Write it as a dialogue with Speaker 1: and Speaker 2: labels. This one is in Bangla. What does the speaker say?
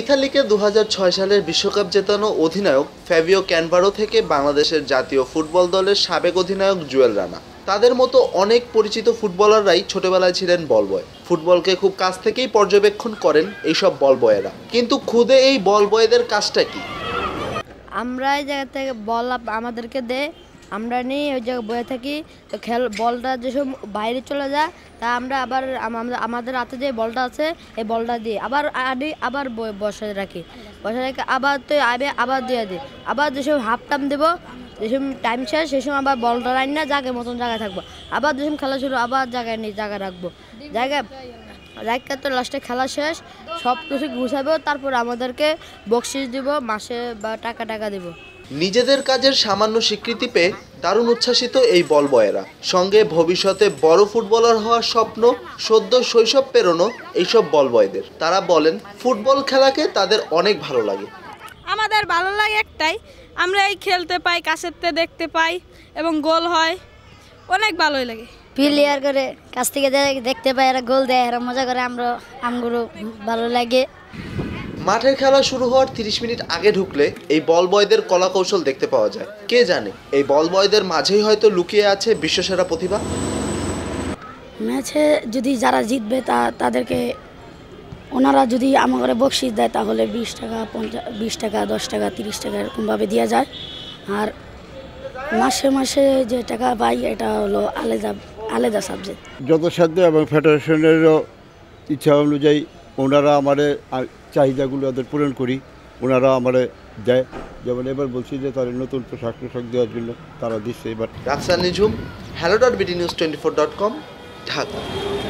Speaker 1: ইতালিকে দু সালের বিশ্বকাপ জেতানো অধিনায়ক ফ্যাভিও ক্যানভারো থেকে বাংলাদেশের জাতীয় ফুটবল দলের সাবেক অধিনায়ক জুয়েল রানা তাদের মতো অনেক পরিচিত ফুটবলাররাই ছোটবেলায় ছিলেন বলবয় ফুটবলকে খুব কাছ থেকেই পর্যবেক্ষণ করেন এইসব বলবয়েরা কিন্তু খুদে এই বলবয়েদের কাজটা কি
Speaker 2: আমরা এই জায়গা থেকে বল আমাদেরকে দেয় আমরা নিয়ে ওই জায়গায় বয়ে থাকি তো খেল বলটা যেসব বাইরে চলে যায় তা আমরা আবার আমাদের হাতে যে বলটা আছে এই বলটা দিয়ে আবার আনি আবার বসায় রাখি বসায় রাখি আবার তো আবে আবার দিয়ে দিই আবার যেসব হাফ টাইম দেবো যেসব টাইম শেষ সেসব আবার বলটা রাখি না জায়গায় মতন জায়গায় থাকবো আবার যেসব খেলা শুরু আবার জায়গায় নিয়ে জায়গায় রাখবো জায়গায় রাইকা তো লাস্টে খেলা শেষ সব কিছু গুছাবো তারপর আমাদেরকে বকশিস দিব মাসে বা টাকা টাকা দিব
Speaker 1: নিজেদের কাজের সামান্য স্বীকৃতি পেয়ে দারুণ উচ্ছ্বাসিত এই বল বয়েরা সঙ্গে ভবিষ্যতে বড় ফুটবলার হওয়ার স্বপ্ন সদ্য শৈশব পেরোনো এইসব বল বয়দের তারা বলেন ফুটবল খেলাকে তাদের অনেক ভালো লাগে
Speaker 3: আমাদের ভালো লাগে একটাই আমরা এই খেলতে পাই কাছেরতে দেখতে পাই এবং গোল হয় অনেক ভালোই লাগে প্লেয়ার করে
Speaker 2: কাছ থেকে দেখতে পাই এরা গোল দেয় এরা মজা করে আমরা আমগুলো ভালো লাগে
Speaker 1: মাঠের খেলা শুরু হওয়ার 30 মিনিট আগে ঢুকলে এই বল বয়দের কলা কৌশল দেখতে পাওয়া যায় কে জানে এই বল বয়দের মাঝেই হয়তো লুকিয়ে আছে বিশ্বসেরা প্রতিভা
Speaker 3: ম্যাচে যদি যারা জিতবে তা তাদেরকে ওনারা যদি আমাকে বকশিস দেয় তাহলে বিশ টাকা পঞ্চাশ বিশ টাকা দশ টাকা তিরিশ টাকা এরকমভাবে দেওয়া যায় আর মাসে মাসে যে টাকা পাই এটা হলো আলাদা আলাদা সাবজেক্ট
Speaker 1: যত সাধ্য এবং ফেডারেশনেরও ইচ্ছা অনুযায়ী ওনারা আমাদের চাহিদাগুলো ওদের পূরণ করি ওনারা আমার দেয় যেমন এবার বলছি যে তাদের নতুন পোশাক পোশাক দেওয়ার জন্য তারা দিচ্ছে এবার Rafsan Nijhum hello dot BD news twenty four dot com Dhaka